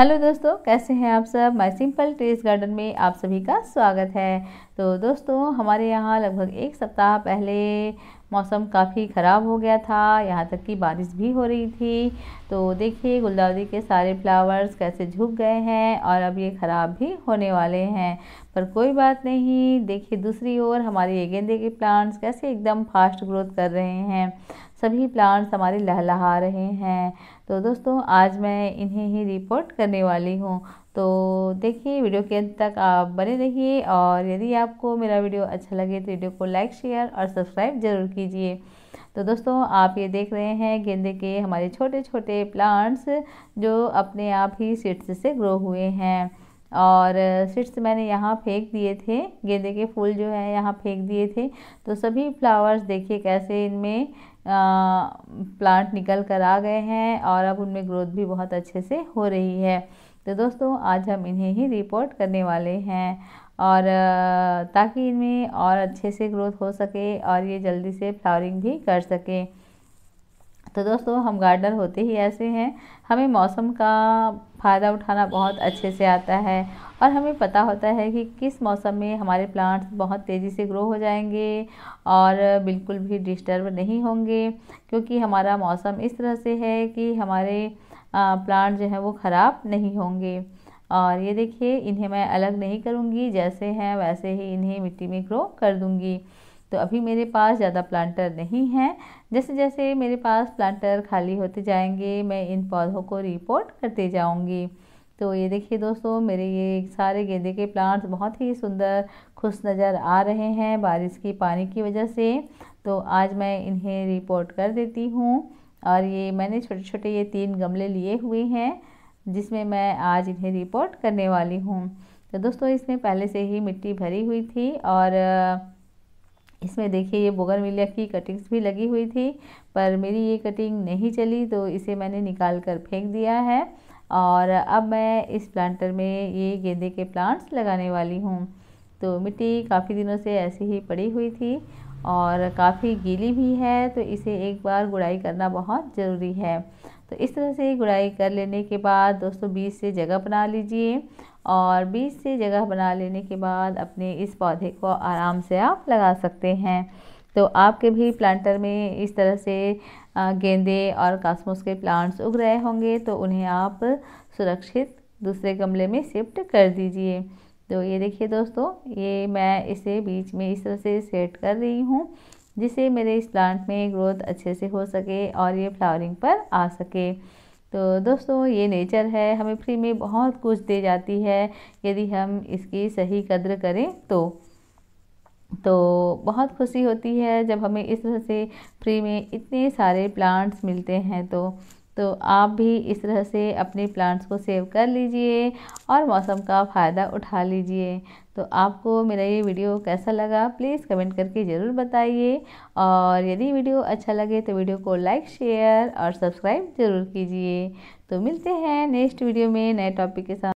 hello दोस्तों कैसे हैं आप सब माय सिंपल टेस्ट गार्डन में आप सभी का स्वागत है तो दोस्तों हमारे यहाँ लगभग एक सप्ताह पहले मौसम काफ़ी ख़राब हो गया था यहाँ तक कि बारिश भी हो रही थी तो देखिए गुलदावरी के सारे फ्लावर्स कैसे झुक गए हैं और अब ये ख़राब भी होने वाले हैं पर कोई बात नहीं देखिए दूसरी ओर हमारे ये गेंदे के प्लांट्स कैसे एकदम फास्ट ग्रोथ कर रहे हैं सभी प्लांट्स हमारे लहलहा रहे हैं तो दोस्तों आज मैं इन्हें ही रिपोर्ट करने वाली हूँ तो देखिए वीडियो के अंत तक आप बने रहिए और यदि आपको मेरा वीडियो अच्छा लगे तो वीडियो को लाइक शेयर और सब्सक्राइब ज़रूर कीजिए तो दोस्तों आप ये देख रहे हैं गेंदे के हमारे छोटे छोटे प्लांट्स जो अपने आप ही सीड्स से ग्रो हुए हैं और सीड्स मैंने यहाँ फेंक दिए थे गेंदे के फूल जो है यहाँ फेंक दिए थे तो सभी फ्लावर्स देखिए कैसे इनमें प्लांट निकल कर आ गए हैं और अब उनमें ग्रोथ भी बहुत अच्छे से हो रही है तो दोस्तों आज हम इन्हें ही रिपोर्ट करने वाले हैं और ताकि इनमें और अच्छे से ग्रोथ हो सके और ये जल्दी से फ्लावरिंग भी कर सकें तो दोस्तों हम गार्डनर होते ही ऐसे हैं हमें मौसम का फ़ायदा उठाना बहुत अच्छे से आता है और हमें पता होता है कि किस मौसम में हमारे प्लांट्स बहुत तेज़ी से ग्रो हो जाएंगे और बिल्कुल भी डिस्टर्ब नहीं होंगे क्योंकि हमारा मौसम इस तरह से है कि हमारे प्लांट जो है वो ख़राब नहीं होंगे और ये देखिए इन्हें मैं अलग नहीं करूँगी जैसे हैं वैसे ही इन्हें मिट्टी में ग्रो कर दूँगी तो अभी मेरे पास ज़्यादा प्लांटर नहीं है जैसे जैसे मेरे पास प्लांटर खाली होते जाएंगे मैं इन पौधों को रिपोर्ट करते जाऊँगी तो ये देखिए दोस्तों मेरे ये सारे गेंदे के प्लांट्स बहुत ही सुंदर खुश नज़र आ रहे हैं बारिश की पानी की वजह से तो आज मैं इन्हें रिपोर्ट कर देती हूँ और ये मैंने छोटे छोटे ये तीन गमले लिए हुए हैं जिसमें मैं आज इन्हें रिपोर्ट करने वाली हूँ तो दोस्तों इसमें पहले से ही मिट्टी भरी हुई थी और इसमें देखिए ये बोगनविलिया की कटिंग्स भी लगी हुई थी पर मेरी ये कटिंग नहीं चली तो इसे मैंने निकाल कर फेंक दिया है और अब मैं इस प्लांटर में ये गेंदे के प्लांट्स लगाने वाली हूँ तो मिट्टी काफ़ी दिनों से ऐसी ही पड़ी हुई थी और काफ़ी गीली भी है तो इसे एक बार गुड़ाई करना बहुत ज़रूरी है तो इस तरह से गुड़ाई कर लेने के बाद दोस्तों बीज से जगह बना लीजिए और बीज से जगह बना लेने के बाद अपने इस पौधे को आराम से आप लगा सकते हैं तो आपके भी प्लांटर में इस तरह से गेंदे और कासमोस के प्लांट्स उग रहे होंगे तो उन्हें आप सुरक्षित दूसरे गमले में शिफ्ट कर दीजिए तो ये देखिए दोस्तों ये मैं इसे बीच में इस तरह से सेट कर रही हूँ जिससे मेरे इस प्लांट में ग्रोथ अच्छे से हो सके और ये फ्लावरिंग पर आ सके तो दोस्तों ये नेचर है हमें फ्री में बहुत कुछ दे जाती है यदि हम इसकी सही कद्र करें तो तो बहुत खुशी होती है जब हमें इस तरह से फ्री में इतने सारे प्लांट्स मिलते हैं तो तो आप भी इस तरह से अपने प्लांट्स को सेव कर लीजिए और मौसम का फ़ायदा उठा लीजिए तो आपको मेरा ये वीडियो कैसा लगा प्लीज़ कमेंट करके ज़रूर बताइए और यदि वीडियो अच्छा लगे तो वीडियो को लाइक शेयर और सब्सक्राइब ज़रूर कीजिए तो मिलते हैं नेक्स्ट वीडियो में नए टॉपिक के साथ